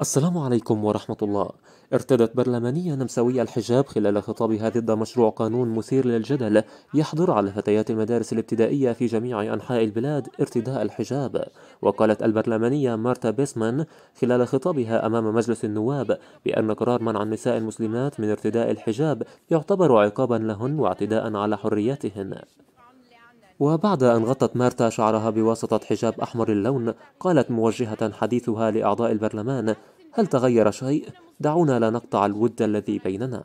السلام عليكم ورحمة الله ارتدت برلمانية نمساوية الحجاب خلال خطابها ضد مشروع قانون مثير للجدل يحظر على فتيات المدارس الابتدائية في جميع أنحاء البلاد ارتداء الحجاب وقالت البرلمانية مارتا بيسمان خلال خطابها أمام مجلس النواب بأن قرار منع النساء المسلمات من ارتداء الحجاب يعتبر عقابا لهن واعتداء على حريتهن وبعد أن غطت مارتا شعرها بواسطة حجاب أحمر اللون قالت موجهة حديثها لأعضاء البرلمان هل تغير شيء؟ دعونا لا نقطع الود الذي بيننا